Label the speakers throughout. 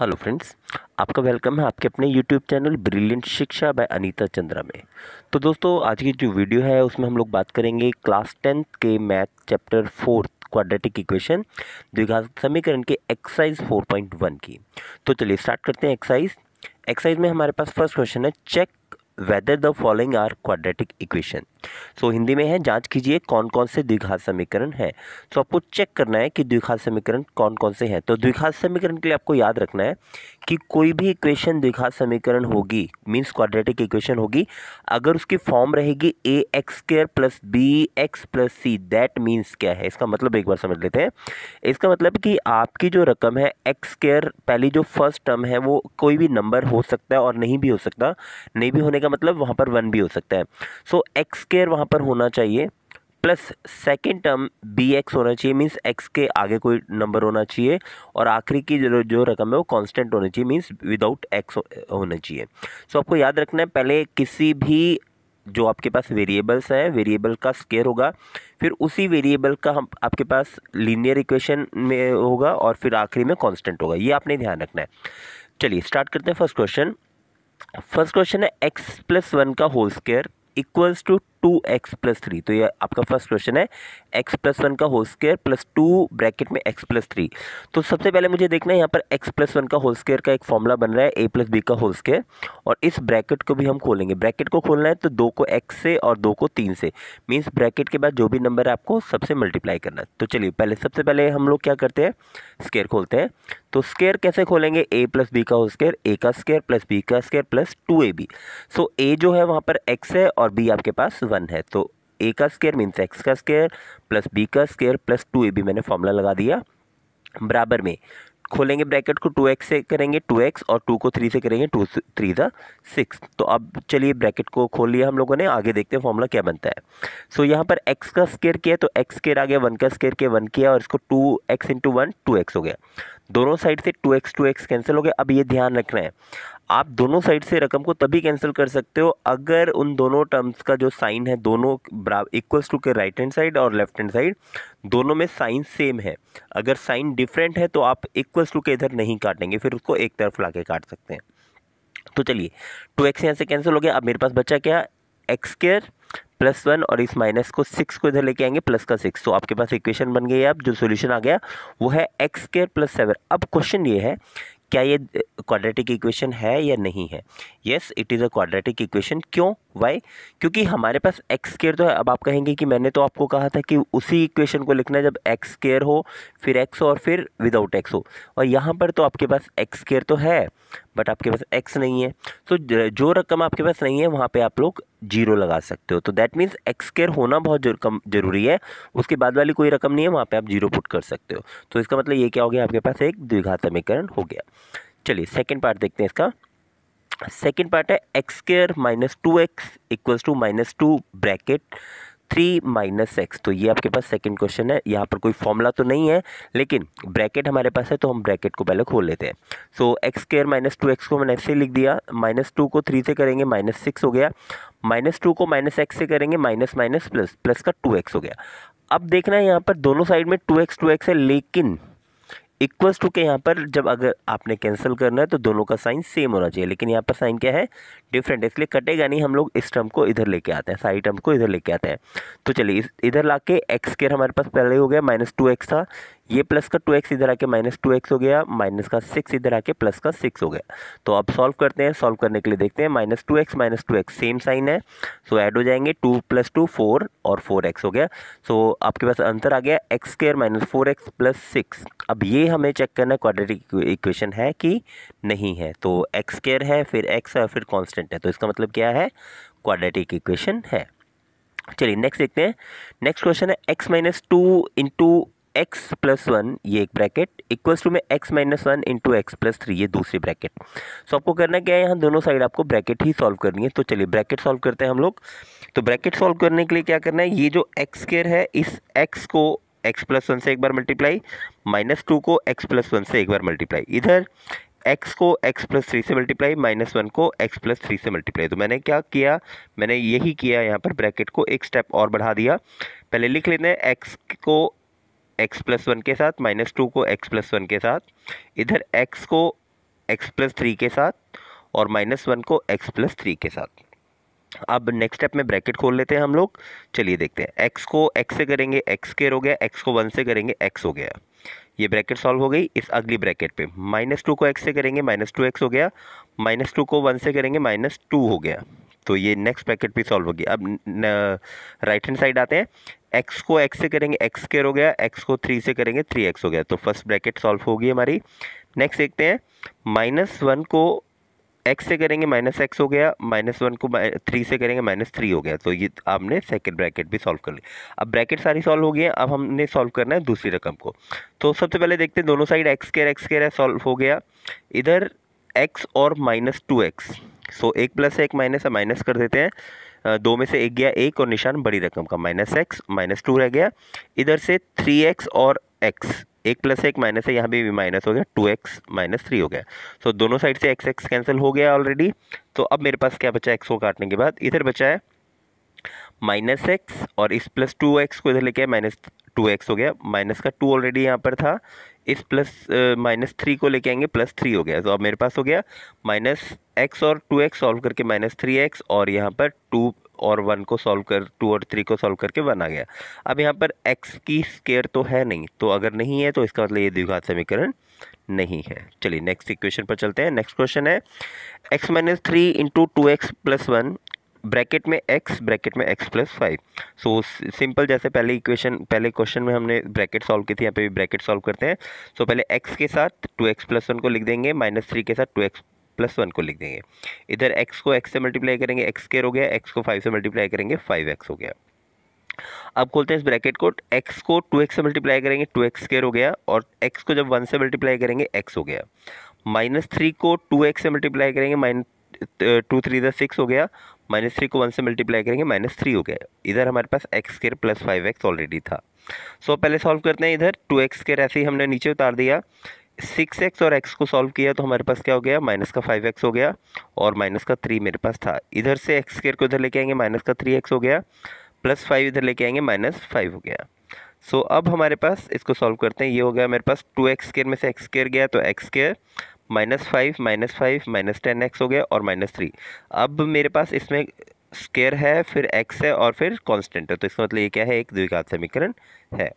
Speaker 1: hello friends आपका welcome है आपके अपने YouTube channel brilliant Shiksha by Anita Chandra में तो दोस्तों आज की जो वीडियो है उसमें हम लोग बात करेंगे क्लास टेंथ के math chapter fourth quadratic equation द्विघात समीकरण के एक्सरसाइज 4.1 की तो चलिए स्टार्ट करते हैं एक्सरसाइज एक्सरसाइज में हमारे पास फर्स्ट क्वेश्चन है check whether the following are quadratic equation so Hindi में है जांच कीजिए कौन कौन से द्विघात समीकरण हैं सो तो so, आपको चेक करना है कि द्विघात समीकरण कौन कौन से हैं तो द्विघात समीकरण के लिए आपको याद रखना है कि कोई भी इक्वेशन द्विघात समीकरण होगी मीन्स क्वाड्रेटिक इक्वेशन होगी अगर उसकी फॉर्म रहेगी a x square plus b x plus c that means क्या है इसका मतलब एक बार समझ लेते हैं इसका मतलब कि आपकी जो रकम है एक्स स्क्र पहली जो फर्स्ट टर्म है वो कोई भी नंबर हो सकता है और नहीं भी हो सकता नहीं भी होने का मतलब वहाँ पर वन भी हो सकता है सो एक्स स्क्र वहाँ पर होना चाहिए plus second term b x होना चाहिए मीन्स एक्स के आगे कोई नंबर होना चाहिए और आखिरी की जो जो रकम है वो कांस्टेंट होनी चाहिए मीन्स विदाउट एक्स होना चाहिए सो आपको याद रखना है पहले किसी भी जो आपके पास वेरिएबल्स हैं वेरिएबल का स्केयर होगा फिर उसी वेरिएबल का हम आपके पास लीनियर इक्वेशन में होगा और फिर आखिरी में कॉन्स्टेंट होगा ये आपने ध्यान रखना है चलिए स्टार्ट करते हैं फर्स्ट क्वेश्चन फर्स्ट क्वेश्चन है एक्स प्लस वन का whole square equals to two x plus three तो ये आपका फर्स्ट क्वेश्चन है एक्स प्लस वन का whole square plus two bracket में x प्लस थ्री तो सबसे पहले मुझे देखना है यहाँ पर x प्लस वन का होल स्केयर का एक फॉर्मूला बन रहा है ए प्लस बी का होल स्केयर और इस ब्रैकेट को भी हम खोलेंगे ब्रैकेट को खोलना है तो दो को एक्स से और दो को तीन से मीन्स ब्रैकेट के बाद जो भी नंबर है आपको सबसे मल्टीप्लाई करना है तो चलिए पहले सबसे पहले हम लोग क्या करते हैं स्केयर खोलते हैं तो स्केयर कैसे खोलेंगे ए प्लस बी का होल स्केयर ए का स्केयर प्लस बी का square plus two a b so a जो है वहाँ पर एक्स है और बी आपके पास वन है तो ए का स्केयर मीन्स एक्स का स्केयर प्लस बी का square plus two a b मैंने फॉर्मूला लगा दिया बराबर में खोलेंगे ब्रैकेट को टू एक्स से करेंगे टू एक्स और टू को थ्री से करेंगे टू थ्री ज़ा सिक्स तो अब चलिए ब्रैकेट को खोल लिया हम लोगों ने आगे देखते हैं फॉर्मूला क्या बनता है सो so, यहाँ पर एक्स का स्केयर किया तो एक्स स्केयर आ गया वन का स्केयर किया वन किया और इसको two x into one two x हो गया दोनों साइड से two x two x cancel हो गया अब ये ध्यान रखना है आप दोनों साइड से रकम को तभी कैंसिल कर सकते हो अगर उन दोनों टर्म्स का जो साइन है दोनों इक्वल्स टू के राइट हैंड साइड और लेफ्ट हैंड साइड दोनों में साइन सेम है अगर साइन डिफरेंट है तो आप इक्वल्स टू के इधर नहीं काटेंगे फिर उसको एक तरफ ला काट सकते हैं तो चलिए टू एक्स यहाँ से कैंसिल हो गया अब मेरे पास बचा क्या एक्स स्केयर प्लस वन और इस माइनस को सिक्स को इधर लेके आएंगे प्लस का सिक्स तो आपके पास इक्वेशन बन गई है अब जो सोल्यूशन आ गया वो है एक्स स्केयर प्लस सेवन अब क्वेश्चन ये है क्या ये क्वाड्रेटिक इक्वेशन है या नहीं है yes it is a quadratic equation क्यों वाई क्योंकि हमारे पास एक्स केयर तो है अब आप कहेंगे कि मैंने तो आपको कहा था कि उसी इक्वेशन को लिखना है जब एक्स केयर हो फिर एक्स हो और फिर विदाउट एक्स हो और यहाँ पर तो आपके पास एक्स केयर तो है बट आपके पास एक्स नहीं है तो जो रकम आपके पास नहीं है वहाँ पे आप लोग जीरो लगा सकते हो तो दैट मीन्स एक्स केयर होना बहुत कम जरूरी है उसके बाद वाली कोई रकम नहीं है वहाँ पर आप जीरो पुट कर सकते हो तो इसका मतलब ये क्या हो गया आपके पास एक समीकरण हो गया चलिए सेकेंड पार्ट देखते हैं इसका सेकेंड पार्ट है x square minus two x equals to minus two bracket three minus x तो ये आपके पास सेकेंड क्वेश्चन है यहाँ पर कोई फॉर्मूला तो नहीं है लेकिन ब्रैकेट हमारे पास है तो हम ब्रैकेट को पहले खोल लेते हैं so x square minus two x को मैंने ऐसे लिख दिया माइनस टू को थ्री से करेंगे माइनस सिक्स हो गया माइनस टू को माइनस एक्स से करेंगे माइनस माइनस प्लस प्लस का टू एक्स हो गया अब देखना है यहाँ पर दोनों साइड में टू एक्स टू एक्स है लेकिन इक्वल्स टू के यहाँ पर जब अगर आपने कैंसिल करना है तो दोनों का साइन सेम होना चाहिए लेकिन यहाँ पर साइन क्या है डिफरेंट है इसलिए कटेगा नहीं हम लोग इस टर्म को इधर लेके आते हैं सारी टर्म को इधर लेके आते हैं तो चलिए इस इधर ला के एक्स स्केयर हमारे पास पहले हो गया माइनस टू एक्स था ये प्लस का टू एक्स इधर आके माइनस टू एक्स हो गया माइनस का सिक्स इधर आके प्लस का सिक्स हो गया तो अब सॉल्व करते हैं सॉल्व करने के लिए देखते हैं minus two x minus two x same sign है सो ऐड हो जाएंगे टू प्लस टू फोर और फोर एक्स हो गया सो आपके पास आंसर आ गया x square minus four x plus six अब ये हमें चेक करना क्वाड्रेटिक इक्वेशन है कि नहीं है तो एक्स स्केयर है फिर एक्स है फिर कॉन्स्टेंट कॉन्स्टेंट है तो इसका मतलब क्या है क्वाड्रेटिक इक्वेशन है चलिए नेक्स्ट देखते हैं नेक्स्ट क्वेश्चन है x minus two into x plus one ये एक ब्रैकेट इक्वल्स टू में x minus one into x plus three ये दूसरी ब्रैकेट सो so, आपको करना क्या है यहाँ दोनों साइड आपको ब्रैकेट ही सॉल्व करनी है तो चलिए ब्रैकेट सॉल्व करते हैं हम लोग तो ब्रैकेट सॉल्व करने के लिए क्या करना है ये जो एक्स स्केयर है इस एक्स को एक्स प्लस वन से एक बार मल्टीप्लाई माइनस टू को एक्स प्लस वन से एक बार मल्टीप्लाई इधर एक्स को एक्स प्लस थ्री से मल्टीप्लाई माइनस वन को एक्स प्लस थ्री से मल्टीप्लाई तो मैंने क्या किया मैंने यही किया यहाँ पर ब्रैकेट को एक स्टेप और बढ़ा दिया पहले लिख लेते हैं एक्स को एक्स प्लस वन के साथ माइनस टू को एक्स प्लस वन के साथ इधर एक्स को एक्स प्लस थ्री के साथ और माइनस वन को एक्स प्लस थ्री के साथ अब नेक्स्ट स्टेप में ब्रैकेट खोल लेते हैं हम लोग चलिए देखते हैं एक्स को एक्स से करेंगे एक्स केयर हो गया एक्स को वन से करेंगे एक्स हो गया ये ब्रैकेट सॉल्व हो गई इस अगली ब्रैकेट पे माइनस टू को एक्स से करेंगे माइनस टू एक्स हो गया माइनस टू को वन से करेंगे माइनस टू हो गया तो ये नेक्स्ट ब्रैकेट भी सॉल्व हो गया अब राइट हैंड साइड आते हैं एक्स को एक्स से करेंगे एक्स स्केयर हो गया एक्स को थ्री से करेंगे थ्री एक्स हो गया तो फर्स्ट ब्रैकेट सॉल्व होगी हमारी नेक्स्ट देखते हैं माइनस वन को एक्स से करेंगे माइनस एक्स हो गया माइनस वन को थ्री से करेंगे माइनस थ्री हो गया तो ये आपने सेकेंड ब्रैकेट भी सॉल्व कर ली अब ब्रैकेट सारी सॉल्व हो गई है अब हमने सॉल्व करना है दूसरी रकम को तो सबसे पहले देखते हैं दोनों side x square x square है सॉल्व हो गया इधर एक्स और माइनस टू एक्स सो एक प्लस है एक माइनस है माइनस कर देते हैं दो में से एक गया एक और निशान बड़ी रकम का माइनस एक्स माइनस टू रह गया इधर से थ्री एक्स और एक्स एक प्लस है एक माइनस है यहाँ भी माइनस हो गया टू एक्स माइनस थ्री हो गया सो so, दोनों साइड से एक्स एक्स कैंसिल हो गया ऑलरेडी तो अब मेरे पास क्या बचा एक्स को काटने के बाद इधर बचा है माइनस एक्स और इस प्लस टू एक्स को इधर लेके आए माइनस टू एक्स हो गया माइनस का टू ऑलरेडी यहाँ पर था इस प्लस माइनस थ्री को लेके आएंगे प्लस थ्री हो गया तो so, अब मेरे पास हो गया माइनस एक्स और टू एक्स सॉल्व करके माइनस थ्री एक्स और यहाँ पर टू और वन को सॉल्व कर टू और थ्री को सॉल्व करके वन आ गया अब यहाँ पर एक्स की स्केयर तो है नहीं तो अगर नहीं है तो इसका मतलब ये द्विघात समीकरण नहीं है चलिए नेक्स्ट इक्वेशन पर चलते हैं नेक्स्ट क्वेश्चन है x minus three into two x plus one bracket में एक्स ब्रैकेट में x plus five so simple जैसे पहले इक्वेशन पहले क्वेश्चन में हमने ब्रैकेट सॉल्व की थी यहाँ पे भी ब्रैकेट सॉल्व करते हैं सो so, पहले एक्स के साथ टू एक्स प्लस वन को लिख देंगे माइनस थ्री के साथ टू एक्स प्लस वन को लिख देंगे इधर एक्स को एक्स से मल्टीप्लाई करेंगे एक्स केयर हो गया एक्स को फाइव से मल्टीप्लाई करेंगे फाइव एक्स हो गया अब खोलते हैं इस ब्रैकेट को एक्स को टू एक्स से मल्टीप्लाई करेंगे टू एक्स स्केयर हो गया और एक्स को जब वन से मल्टीप्लाई करेंगे एक्स हो गया माइनस थ्री को टू एक्स से मल्टीप्लाई करेंगे माइन टू थ्री इधर सिक्स हो गया माइनस थ्री को वन से मल्टीप्लाई करेंगे माइनस थ्री हो गया इधर हमारे पास x square plus five x already था सो so, पहले सॉल्व करते हैं इधर टू एक्स स्केयर ऐसे ही हमने नीचे उतार दिया सिक्स एक्स और एक्स को सॉल्व किया तो हमारे पास क्या हो गया माइनस का फाइव एक्स हो गया और माइनस का थ्री मेरे पास था इधर से एक्स स्केयर को इधर लेके आएंगे माइनस का थ्री एक्स हो गया प्लस फाइव इधर लेके आएंगे माइनस फाइव हो गया सो so, अब हमारे पास इसको सॉल्व करते हैं ये हो गया मेरे पास टू एक्स स्केयर में से एक्स स्केयर गया तो x square minus five minus five minus ten x हो गया और माइनस थ्री अब मेरे पास इसमें स्केयर है फिर एक्स है और फिर कॉन्स्टेंट है तो इसका मतलब ये क्या है एक द्विघात समीकरण है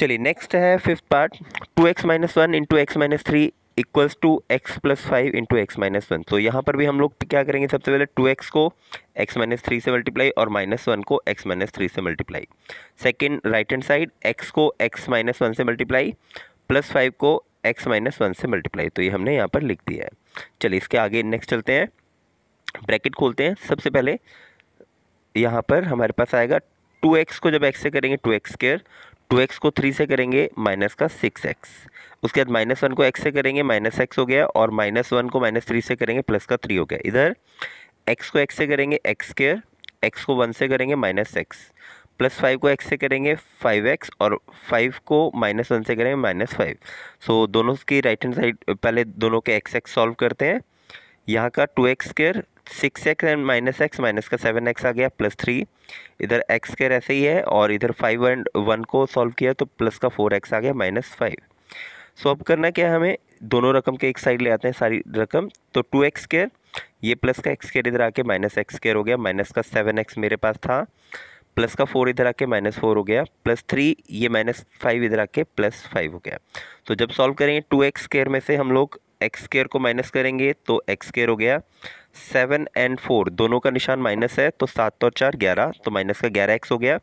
Speaker 1: चलिए नेक्स्ट है fifth part two x minus one into x minus three equals to x plus five into x minus one तो यहाँ पर भी हम लोग क्या करेंगे सबसे पहले टू एक्स को एक्स माइनस थ्री से मल्टीप्लाई और माइनस वन को एक्स माइनस थ्री से multiply second right hand side x को एक्स माइनस वन से मल्टीप्लाई प्लस फाइव को एक्स माइनस वन से मल्टीप्लाई तो ये हमने यहाँ पर लिख दिया है चलिए इसके आगे नेक्स्ट चलते हैं ब्रैकेट खोलते हैं सबसे पहले यहाँ पर हमारे पास आएगा टू एक्स को जब एक्स से करेंगे two x square two x को थ्री से करेंगे माइनस का सिक्स एक्स उसके बाद माइनस वन को एक्स से करेंगे माइनस एक्स हो गया और माइनस वन को माइनस थ्री से करेंगे प्लस का थ्री हो गया इधर एक्स को एक्स से करेंगे एक्स स्केयर एक्स को वन से करेंगे माइनस एक्स प्लस फाइव को एक्स से करेंगे फाइव एक्स और फाइव को माइनस वन से करेंगे माइनस फाइव सो दोनों की राइट हैंड साइड पहले दोनों के एक्स एक्स सॉल्व करते हैं यहाँ का two x square six x and minus x minus का सेवन एक्स आ गया प्लस थ्री इधर एक्स के ऐसे ही है और इधर फाइव एंड वन को सॉल्व किया तो प्लस का फोर एक्स आ गया माइनस फाइव सो अब करना क्या है हमें दोनों रकम के एक साइड ले आते हैं सारी रकम तो टू एक्स स्केयर ये प्लस का एक्स केयर इधर आके माइनस एक्स स्केयर हो गया माइनस का सेवन एक्स मेरे पास था प्लस का फोर इधर आके माइनस फोर हो गया प्लस थ्री ये माइनस फाइव इधर आके प्लस फाइव हो गया तो जब सॉल्व करेंगे टू एक्स केयर में से हम लोग एक्स स्केयर को माइनस करेंगे तो एक्स स्केयर हो गया सेवन एंड फोर दोनों का निशान माइनस है तो सात और चार ग्यारह तो माइनस का ग्यारह एक्स हो गया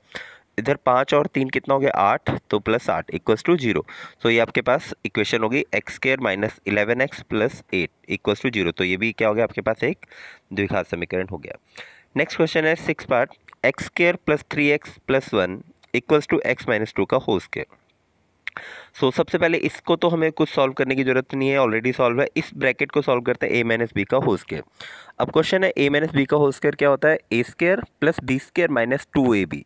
Speaker 1: इधर पाँच और तीन कितना हो गया आठ तो प्लस आठ इक्वल्स टू जीरो तो ये आपके पास इक्वेशन होगी x square minus eleven x plus eight equals to zero तो ये भी क्या हो गया आपके पास एक द्विघात समीकरण हो गया नेक्स्ट क्वेश्चन है six part x square plus three x plus one equals to x minus two का होल स्केयर सो so, सबसे पहले इसको तो हमें कुछ सॉल्व करने की ज़रूरत नहीं है ऑलरेडी सॉल्व है इस ब्रैकेट को सॉल्व करते हैं ए माइनस बी का होल स्केयर अब क्वेश्चन है ए माइनस बी का होल स्केयर क्या होता है a square plus b square minus two a b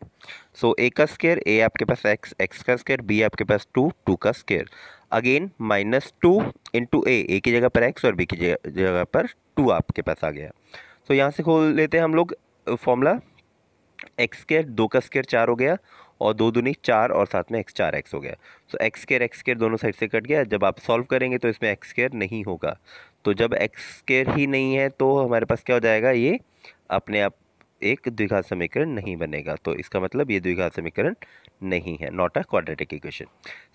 Speaker 1: so a का स्केयर ए आपके पास एक्स एक्स का स्केयर बी आपके पास टू टू का square again minus two into a a की जगह पर एक्स और बी की जगह पर टू आपके पास आ गया सो so, यहाँ से खोल लेते हैं हम लोग फॉर्मूला एक्स स्केयर दो का स्केयर चार हो गया और दो दूनी चार और साथ में एक्स चार एक्स हो गया तो एक्स केयर एक्स केयर दोनों साइड से कट गया जब आप सॉल्व करेंगे तो इसमें एक्स केयर नहीं होगा तो जब एक्स केयर ही नहीं है तो हमारे पास क्या हो जाएगा ये अपने आप एक द्विघात समीकरण नहीं बनेगा तो इसका मतलब ये द्विघात समीकरण नहीं है not a quadratic equation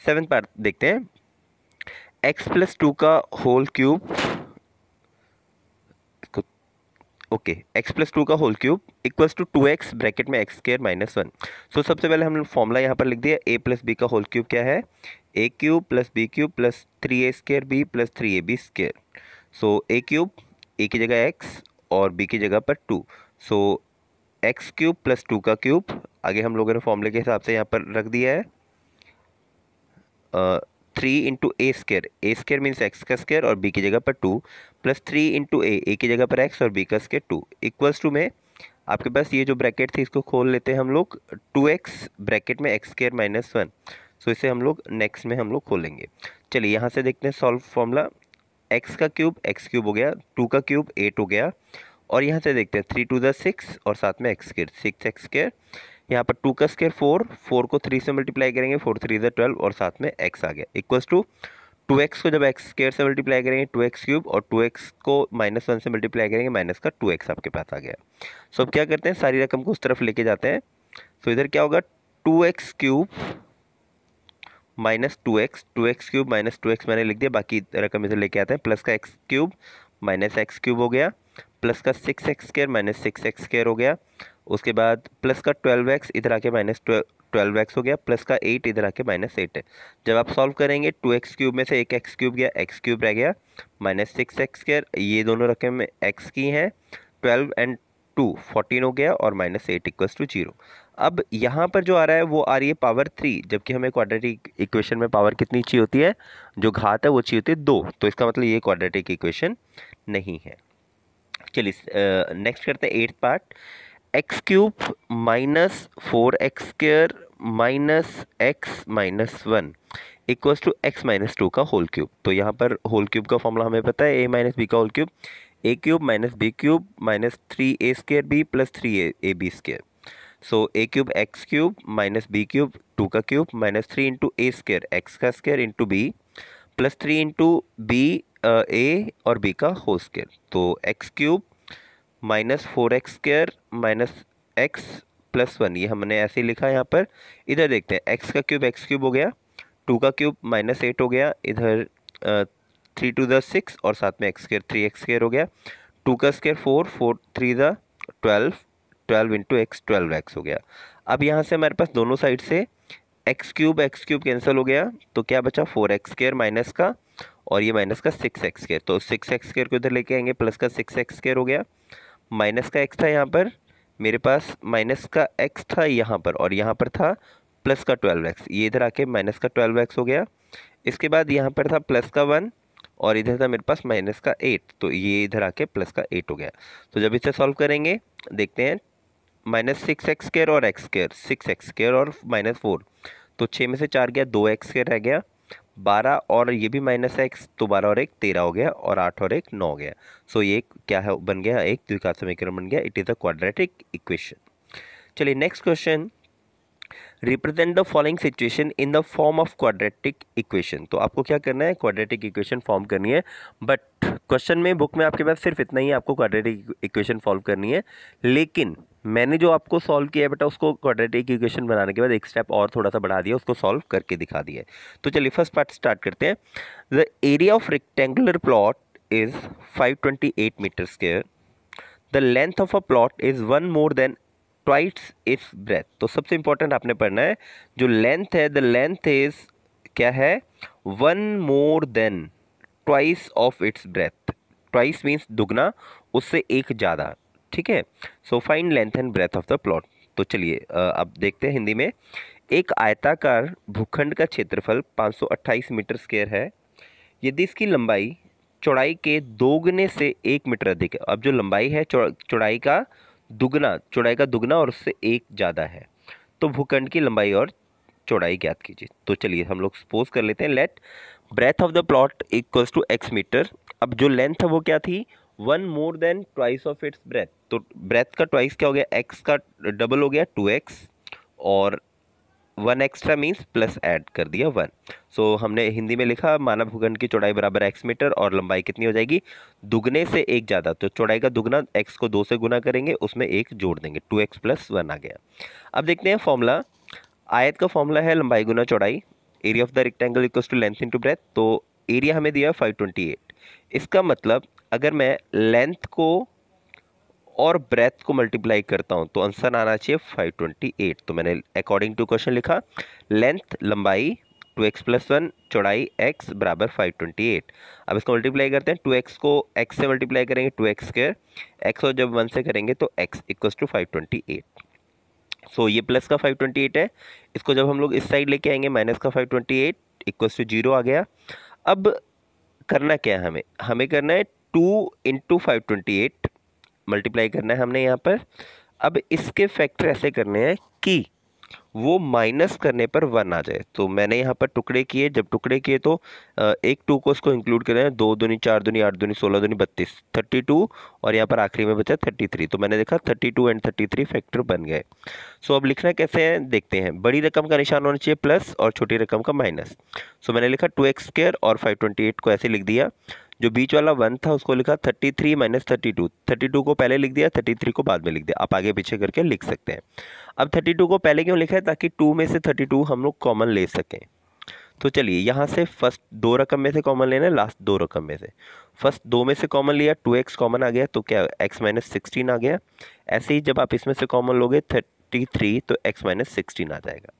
Speaker 1: seven part देखते हैं एक्स प्लस टू का whole cube okay x plus two का whole cube equals to two x bracket में x square minus one so सबसे पहले हम फॉर्मूला यहाँ पर लिख दिया ए प्लस बी का होल क्यूब क्या है a cube plus b cube plus three a square b plus three a b square so a cube ए की जगह एक्स और बी की जगह पर two so x cube plus two का क्यूब आगे हम लोगों ने फॉर्मूले के हिसाब से यहाँ पर रख दिया है three into a square a square means x का स्केयर और बी की जगह पर two plus three into a a की जगह पर एक्स और बी कस के टू इक्वल्स टू में आपके पास ये जो ब्रैकेट थी इसको खोल लेते हैं हम लोग टू एक्स ब्रैकेट में x square minus one so इसे हम लोग नेक्स्ट में हम लोग खोलेंगे चलिए यहाँ से देखते हैं सॉल्व फॉर्मूला एक्स का क्यूब एक्स क्यूब हो गया टू का क्यूब एट हो गया और यहाँ से देखते हैं थ्री टू द सिक्स और साथ में x square six x square यहाँ पर टू का स्केयर फोर फोर को थ्री से मल्टीप्लाई करेंगे फोर थ्री द ट्वेल्व और साथ में एक्स आ गया इक्वल्स टू टू एक्स को जब एक्स स्केयर से मल्टीप्लाई करेंगे टू एक्स क्यूब और टू एक्स को माइनस वन से मल्टीप्लाई करेंगे माइनस का टू एक्स आपके पास आ गया सो so, अब क्या करते हैं सारी रकम को उस तरफ लेके जाते हैं सो so, इधर क्या होगा two x cube minus two x two x cube minus two x मैंने लिख दिया बाकी रकम इधर लेके आते हैं प्लस का x cube minus x cube हो गया प्लस का six x square minus six x square हो गया उसके बाद प्लस का ट्वेल्व एक्स इधर आके माइनस ट्वेल्व एक्स हो गया प्लस का एट इधर आके माइनस एट है जब आप सॉल्व करेंगे टू एक्स क्यूब में से एक एक्स क्यूब गया एक्स क्यूब रह गया माइनस सिक्स एक्स स्क्र ये दोनों रकम एक्स की हैं ट्वेल्व एंड टू फोर्टीन हो गया और minus eight equals to zero अब यहाँ पर जो आ रहा है वो आ रही है पावर थ्री जबकि हमें क्वाड्रेटिक इक्वेशन में पावर कितनी अच्छी होती है जो घात है वो अच्छी होती है दो तो इसका मतलब ये क्वाड्रेटिक इक्वेशन नहीं है चलिए नेक्स्ट करते हैं eighth part x cube minus four x square minus x minus one equals to x minus two का होल क्यूब तो यहाँ पर होल क्यूब का फॉर्मूला हमें पता है ए माइनस बी का whole cube a cube minus b cube minus three a square b plus three a a b square so a cube x cube minus b cube two का cube minus three into a square x का square into b plus three into b a और b का whole square तो x cube minus four x square minus x plus one ये हमने ऐसे ही लिखा है यहाँ पर इधर देखते हैं एक्स का क्यूब एक्स क्यूब हो गया टू का क्यूब माइनस एट हो गया इधर थ्री टू द सिक्स और साथ में x square three x square हो गया टू का square four four three the twelve twelve into x twelve x हो गया अब यहाँ से हमारे पास दोनों साइड से x cube x cube cancel हो गया तो क्या बचा फोर एक्स स्केयर माइनस का और ये माइनस का सिक्स एक्स स्केयर तो सिक्स एक्स स्क्यर को इधर लेके आएंगे प्लस का सिक्स एक्स स्केयर हो गया माइनस का एक्स था यहाँ पर मेरे पास माइनस का एक्स था यहाँ पर और यहाँ पर था प्लस का ट्वेल्व एक्स ये इधर आके माइनस का ट्वेल्व एक्स हो गया इसके बाद यहाँ पर था प्लस का वन और इधर था मेरे पास माइनस का एट तो ये इधर आके प्लस का एट हो गया तो जब इसे सॉल्व करेंगे देखते हैं माइनस सिक्स एक्स स्केयर और x square six x square और माइनस फोर तो छः में से चार गया दो एक्स स्केयर रह गया बारह और ये भी माइनस है एक्स तो बारह और एक तेरह हो गया और आठ और एक नौ हो गया सो so, ये क्या है बन गया एक द्विघात समीकरण बन गया it is a quadratic equation चलिए next question represent the following situation in the form of quadratic equation तो आपको क्या करना है क्वाड्रेटिक इक्वेशन फॉर्म करनी है बट क्वेश्चन में बुक में आपके पास सिर्फ इतना ही आपको क्वाड्रेटिक इक्वेशन सॉल्व करनी है लेकिन मैंने जो आपको सॉल्व किया है बेटा उसको क्वाड्रेटिक इक्वेशन बनाने के बाद एक स्टेप और थोड़ा सा बढ़ा दिया उसको सॉल्व करके दिखा दिया तो चलिए फर्स्ट पार्ट स्टार्ट करते हैं the area of rectangular plot is five twenty eight metre square the length of a plot is one more than twice its breadth तो सबसे इंपॉर्टेंट आपने पढ़ना है जो लेंथ है द लेंथ इज क्या है one more than twice of its breadth twice means दुगना उससे एक ज़्यादा ठीक है so fine length and breadth of the plot तो चलिए अब देखते हैं हिंदी में एक आयताकार भूखंड का क्षेत्रफल 528 मीटर स्क्वेयर है यदि इसकी लंबाई चौड़ाई के दोगुने से एक मीटर अधिक है अब जो लंबाई है चौड़ाई का दुगना चौड़ाई का दुगना और उससे एक ज़्यादा है तो भूखंड की लंबाई और चौड़ाई ज्ञात कीजिए तो चलिए हम लोग सपोज कर लेते हैं let breadth of the plot equals to x metre अब जो लेंथ है वो क्या थी one more than twice of its breadth तो ब्रेथ का ट्वाइस क्या हो गया एक्स का डबल हो गया टू एक्स और one extra means plus add कर दिया वन सो so, हमने हिंदी में लिखा मानव भूखंड की चौड़ाई बराबर एक्स मीटर और लंबाई कितनी हो जाएगी दुगने से एक ज़्यादा तो चौड़ाई का दुगना एक्स को दो से गुना करेंगे उसमें एक जोड़ देंगे टू एक्स प्लस वन आ गया अब देखते हैं फॉर्मूला आयत का फॉर्मूला है लंबाई गुना चौड़ाई area of the rectangle equal to length to breadth तो एरिया हमें दिया फाइव ट्वेंटी एट इसका मतलब अगर मैं लेंथ को और ब्रेथ को मल्टीप्लाई करता हूँ तो आंसर आना चाहिए 528 तो मैंने अकॉर्डिंग टू क्वेश्चन लिखा लेंथ लंबाई टू एक्स प्लस वन चौड़ाई एक्स बराबर फाइव ट्वेंटी एट अब इसको मल्टीप्लाई करते हैं टू एक्स को एक्स से मल्टीप्लाई करेंगे टू एक्स स्केयर एक्स और जब वन से करेंगे तो x equals to five twenty eight so ये प्लस का फाइव ट्वेंटी एट है इसको जब हम लोग इस साइड लेके आएंगे माइनस का five twenty eight equals to zero आ गया अब करना क्या है हमें हमें करना है two into five twenty eight multiply करना है हमने यहाँ पर अब इसके फैक्टर ऐसे करने हैं कि वो माइनस करने पर वन आ जाए तो मैंने यहाँ पर टुकड़े किए जब टुकड़े किए तो एक टू को उसको इंक्लूड करें दो दूनी चार दूनी आठ दूनी सोलह दूनी बत्तीस थर्टी टू और यहाँ पर आखिरी में बचा थर्टी थ्री तो मैंने देखा thirty two and thirty three factor बन गए सो अब लिखना कैसे है देखते हैं बड़ी रकम का निशान होना चाहिए प्लस और छोटी रकम का माइनस सो मैंने लिखा टू एक्स स्केयर और फाइव ट्वेंटी एट को ऐसे लिख दिया जो बीच वाला वन था उसको लिखा thirty three minus thirty two thirty two को पहले लिख दिया थर्टी थ्री को बाद में लिख दिया आप आगे पीछे करके लिख सकते हैं अब थर्टी टू को पहले क्यों लिखा है ताकि टू में से थर्टी टू हम लोग कॉमन ले सकें तो चलिए यहाँ से फर्स्ट दो रकम में से कॉमन लेना है लास्ट दो रकम में से फर्स्ट दो में से कॉमन लिया टू एक्स कॉमन आ गया तो क्या एक्स माइनस सिक्सटीन आ गया ऐसे ही जब आप इसमें से कॉमन लोगे थर्टी थ्री तो एक्स माइनस सिक्सटीन आ जाएगा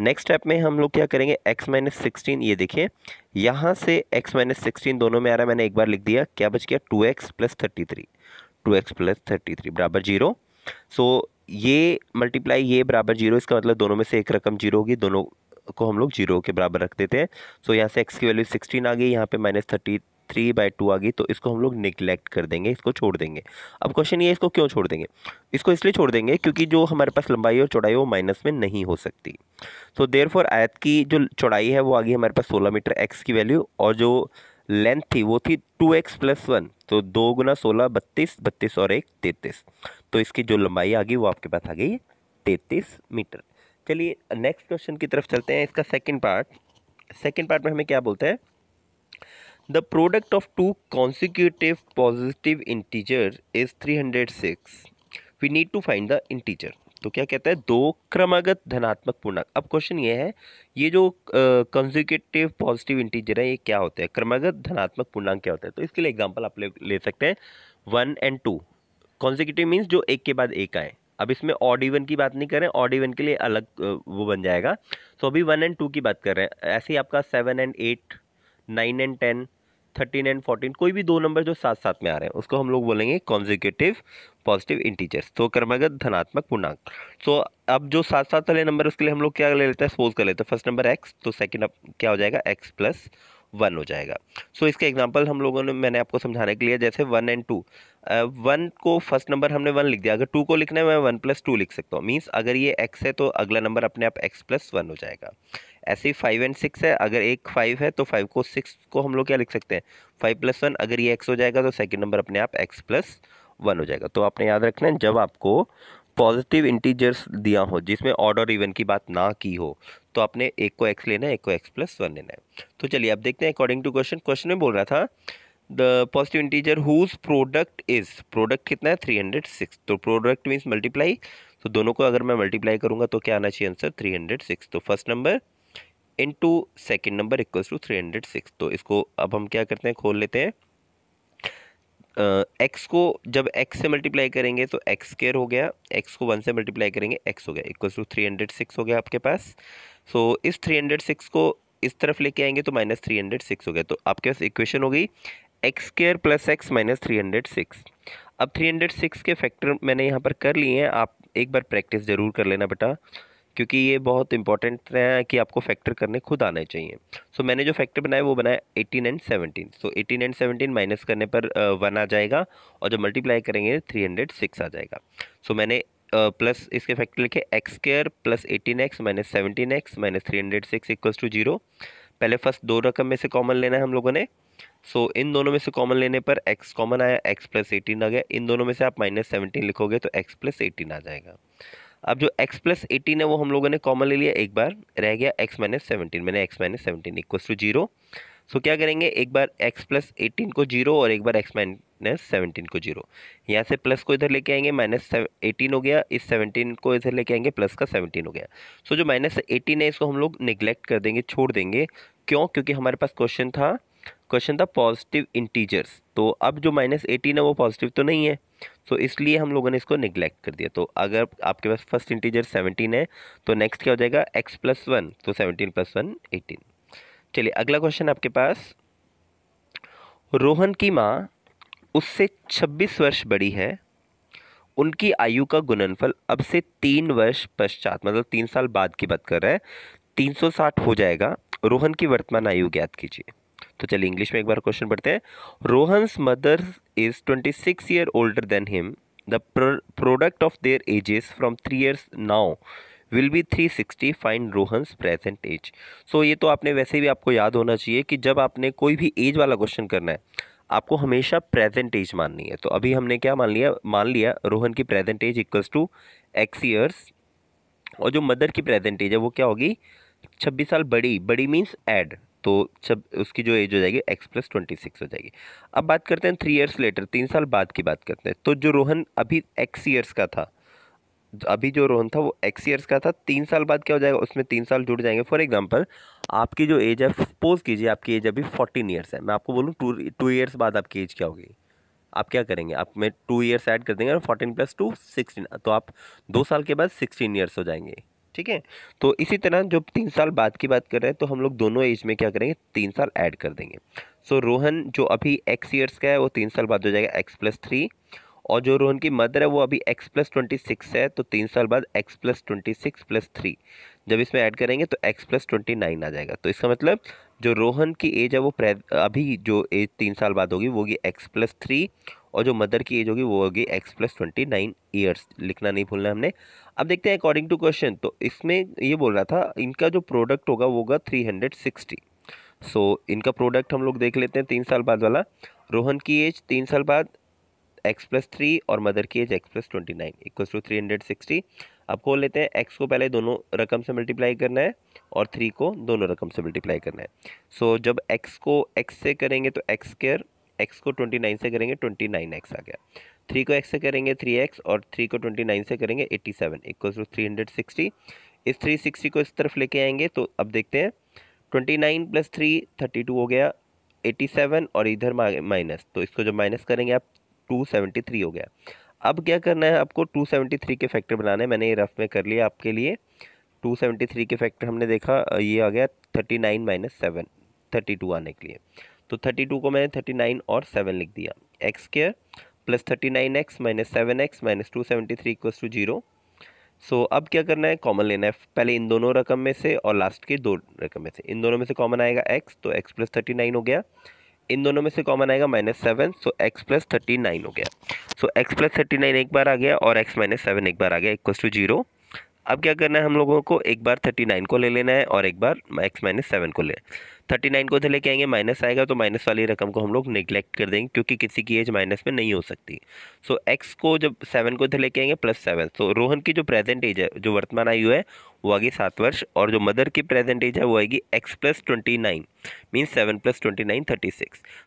Speaker 1: नेक्स्ट स्टेप में हम लोग क्या करेंगे x माइनस सिक्सटीन ये देखिए यहाँ से x माइनस सिक्सटीन दोनों में आ रहा है मैंने एक बार लिख दिया क्या बच गया two x plus thirty three two x plus thirty three बराबर जीरो सो ये मल्टीप्लाई ये बराबर जीरो इसका मतलब दोनों में से एक रकम जीरो होगी दोनों को हम लोग जीरो के बराबर रख देते हैं सो so, यहाँ से एक्स की वैल्यू सिक्सटीन आ गई यहाँ पे minus thirty three by two आ गई तो इसको हम लोग निगलेक्ट कर देंगे इसको छोड़ देंगे अब क्वेश्चन ये इसको क्यों छोड़ देंगे इसको इसलिए छोड़ देंगे क्योंकि जो हमारे पास लंबाई और चौड़ाई वो माइनस में नहीं हो सकती सो देर फॉर आयत की जो चौड़ाई है वो आ गई हमारे पास सोलह मीटर एक्स की वैल्यू और जो लेंथ थी वो थी टू एक्स प्लस वन तो दो गुना सोलह बत्तीस बत्तीस और एक तैंतीस तो इसकी जो लंबाई आ गई वो आपके पास आ गई तैंतीस मीटर चलिए नेक्स्ट क्वेश्चन की तरफ चलते हैं इसका सेकेंड पार्ट सेकेंड पार्ट में हमें क्या बोलते हैं the product of two consecutive positive integer is three hundred six we need to find the integer तो क्या कहता है दो क्रमागत धनात्मक पूर्णांक अब क्वेश्चन ये है ये जो कंजिक्यूटिव पॉजिटिव इंटीजर है ये क्या होता है क्रमागत धनात्मक पूर्णांक क्या होता है तो इसके लिए एग्जांपल आप ले, ले सकते हैं one and two consecutive means जो एक के बाद एक आए अब इसमें ऑड इवन की बात नहीं करें ऑड इवन के लिए अलग वो बन जाएगा तो अभी वन एंड टू की बात कर रहे हैं ऐसे ही आपका seven and eight nine and ten thirteen and fourteen कोई भी दो नंबर जो साथ साथ में आ रहे हैं उसको हम लोग बोलेंगे कॉन्जिकेटिव पॉजिटिव इंटीजर्स तो कर्मागत धनात्मक पूर्णांक तो अब जो साथ साथ वाले नंबर उसके लिए हम लोग क्या ले लेते हैं सपोज कर लेते हैं फर्स्ट नंबर एक्स तो सेकेंड अब क्या हो जाएगा एक्स प्लस वन हो जाएगा सो so, इसका एग्जांपल हम लोगों ने मैंने आपको समझाने के लिए जैसे वन एंड टू वन को फर्स्ट नंबर हमने वन लिख दिया अगर टू को लिखना है मैं वन प्लस टू लिख सकता हूँ मीन्स अगर ये एक्स है तो अगला नंबर अपने आप एक्स प्लस वन हो जाएगा ऐसे ही फाइव एंड सिक्स है अगर एक फाइव है तो फाइव को सिक्स को हम लोग क्या लिख सकते हैं फाइव प्लस वन अगर ये एक्स हो जाएगा तो सेकेंड नंबर अपने आप एक्स प्लस वन हो जाएगा तो आपने याद रखना है जब आपको पॉजिटिव इंटीजर्स दिया हो जिसमें ऑड और इवन की बात ना की हो तो आपने एक को एक्स लेना है एक को एक्स प्लस वन लेना है तो चलिए आप देखते हैं अकॉर्डिंग टू क्वेश्चन क्वेश्चन में बोल रहा था the positive integer whose product is product कितना है थ्री हंड्रेड सिक्स तो प्रोडक्ट मीन्स मल्टीप्लाई तो दोनों को अगर मैं मल्टीप्लाई करूंगा तो क्या आना चाहिए आंसर थ्री हंड्रेड सिक्स तो first number into second number equals to three hundred six तो इसको अब हम क्या करते हैं खोल लेते हैं एक्स uh, को जब एक्स से मल्टीप्लाई करेंगे तो एक्स स्केयर हो गया एक्स को वन से मल्टीप्लाई करेंगे एक्स हो गया equals to three hundred six हो गया आपके पास सो so, इस थ्री हंड्रेड सिक्स को इस तरफ लेके आएंगे तो माइनस थ्री हंड्रेड सिक्स हो गया तो आपके पास इक्वेशन हो गई x square plus x minus three hundred six अब थ्री हंड्रेड सिक्स के फैक्टर मैंने यहाँ पर कर लिए हैं आप एक बार प्रैक्टिस ज़रूर कर लेना बेटा क्योंकि ये बहुत इंपॉर्टेंट है कि आपको फैक्टर करने खुद आने चाहिए सो so, मैंने जो फैक्टर बनाया वो बनाया eighteen and seventeen so eighteen and seventeen minus करने पर वन आ जाएगा और जब मल्टीप्लाई करेंगे थ्री हंड्रेड सिक्स आ जाएगा सो so, मैंने प्लस इसके फैक्टर लिखे x square plus eighteen x minus seventeen x minus three hundred six equals to zero पहले फर्स्ट दो रकम में से कॉमन लेना है हम लोगों ने सो so, इन दोनों में से कॉमन लेने पर एक्स कॉमन आया एक्स प्लस एटीन आ गया इन दोनों में से आप माइनस सेवनटीन लिखोगे तो एक्स प्लस एटीन आ जाएगा अब जो x प्लस एटीन है वो हम लोगों ने कॉमन ले लिया एक बार रह गया x माइनस सेवनटीन मैंने x minus seventeen equals to zero so क्या करेंगे एक बार x प्लस एटीन को जीरो और एक बार x माइनस सेवनटीन को जीरो यहाँ से प्लस को इधर लेके आएंगे माइनस एटीन हो गया इस सेवनटीन को इधर लेके आएंगे प्लस का सेवनटीन हो गया सो so, जो माइनस एटीन है इसको हम लोग निगलेक्ट कर देंगे छोड़ देंगे क्यों क्योंकि हमारे पास क्वेश्चन था क्वेश्चन था पॉजिटिव इंटीजर्स तो अब जो माइनस एटीन है वो पॉजिटिव तो नहीं है सो so, इसलिए हम लोगों ने इसको निगलेक्ट कर दिया तो अगर आपके पास फर्स्ट इंटीजर सेवनटीन है तो नेक्स्ट क्या हो जाएगा एक्स प्लस वन तो सेवनटीन प्लस वन एटीन चलिए अगला क्वेश्चन आपके पास रोहन की माँ उससे छब्बीस वर्ष बड़ी है उनकी आयु का गुणनफल अब से तीन वर्ष पश्चात मतलब तीन साल बाद की बात कर रहे हैं तीन सौ साठ हो जाएगा रोहन की वर्तमान आयु ज्ञात कीजिए तो चलिए इंग्लिश में एक बार क्वेश्चन पढ़ते हैं Rohan mother is twenty six year older than him the product of their ages from three years now will be three sixty five Rohan present age so ये तो आपने वैसे भी आपको याद होना चाहिए कि जब आपने कोई भी एज वाला क्वेश्चन करना है आपको हमेशा प्रेजेंट एज माननी है तो अभी हमने क्या मान लिया मान लिया रोहन की present age equals to x years और जो मदर की प्रेजेंट एज है वो क्या होगी छब्बीस साल बड़ी बड़ी मीन्स एड तो जब उसकी जो एज हो जाएगी एक्स प्लस ट्वेंटी सिक्स हो जाएगी अब बात करते हैं थ्री ईयर्स लेटर तीन साल बाद की बात करते हैं तो जो रोहन अभी एक्स ईयर्स का था अभी जो रोहन था वो एक्स ईयर्स का था तीन साल बाद क्या हो जाएगा उसमें तीन साल जुड़ जाएंगे फॉर एग्जांपल आपकी जो एज है सपोज़ कीजिए आपकी एज अभी फोर्टीन ईयर्स है मैं आपको बोलूँ टू टू ईयर्स बाद आपकी एज क्या होगी आप क्या करेंगे आप में टू ईयर्स ऐड कर देंगे और फोर्टीन प्लस टू सिक्सटीन तो आप दो साल के बाद सिक्सटीन ईयर्स हो जाएंगे ठीक है तो इसी तरह जो तीन साल बाद की बात कर रहे हैं तो हम लोग दोनों एज में क्या करेंगे तीन साल ऐड कर देंगे सो so, रोहन जो अभी एक्स ईयर्स का है वो तीन साल बाद हो जाएगा एक्स प्लस थ्री और जो रोहन की मदर है वो अभी एक्स प्लस ट्वेंटी सिक्स है तो तीन साल बाद x plus twenty six plus three जब इसमें ऐड करेंगे तो एक्स प्लस ट्वेंटी नाइन आ जाएगा तो इसका मतलब जो रोहन की एज है वो अभी जो एज तीन साल बाद होगी वो होगी एक्स प्लस थ्री और जो मदर की एज होगी वो होगी x plus twenty nine years लिखना नहीं भूलना हमने अब देखते हैं अकॉर्डिंग टू क्वेश्चन तो इसमें ये बोल रहा था इनका जो प्रोडक्ट होगा वो होगा थ्री हंड्रेड सिक्सटी सो इनका प्रोडक्ट हम लोग देख लेते हैं तीन साल बाद वाला रोहन की एज तीन साल बाद एक्स प्लस थ्री और मदर की age x plus twenty nine equal to three hundred sixty अब खोल लेते हैं एक्स को पहले दोनों रकम से मल्टीप्लाई करना है और थ्री को दोनों रकम से मल्टीप्लाई करना है सो so, जब एक्स को एक्स से करेंगे तो एक्स स्केयर एक्स को ट्वेंटी नाइन से करेंगे ट्वेंटी नाइन एक्स आ गया थ्री को एक्स से करेंगे थ्री एक्स और थ्री को ट्वेंटी नाइन से करेंगे eighty seven equal to three hundred sixty इस थ्री सिक्सटी को इस तरफ लेके आएंगे तो अब देखते हैं twenty nine plus three thirty two हो गया एट्टी सेवन और इधर माइनस तो इसको जब माइनस करेंगे आप टू सेवेंटी थ्री हो गया अब क्या करना है आपको टू सेवेंटी थ्री के फैक्टर बनाने मैंने ये रफ में कर लिया आपके लिए टू सेवेंटी थ्री के फैक्टर हमने देखा ये आ गया thirty nine minus seven thirty two आने के लिए तो थर्टी टू को मैंने थर्टी नाइन और सेवन लिख दिया x square plus thirty nine x minus seven x minus two seventy three equals to zero so अब क्या करना है कॉमन लेना है पहले इन दोनों रकम में से और लास्ट के दो रकम में से इन दोनों में से कॉमन आएगा एक्स तो एक्स प्लस थर्टी नाइन हो गया इन दोनों में से कॉमन आएगा minus seven so x plus thirty nine हो गया so x plus thirty nine एक बार आ गया और एक्स माइनस सेवन एक बार आ गया इक्वस टू जीरो अब क्या करना है हम लोगों को एक बार थर्टी नाइन को ले लेना है और एक बार एक्स माइनस सेवन को ले थर्टी नाइन को तो लेके आएंगे माइनस आएगा तो माइनस वाली रकम को हम लोग निगलेक्ट कर देंगे क्योंकि किसी की एज माइनस में नहीं हो सकती सो so, एक्स को जब सेवन को तो लेके आएंगे plus seven so so, Rohan की जो प्रेजेंट एज है जो वर्तमान आयु है वो आएगी सात वर्ष और जो मदर की प्रेजेंट एज है वो आएगी x plus twenty nine means seven plus twenty nine thirty six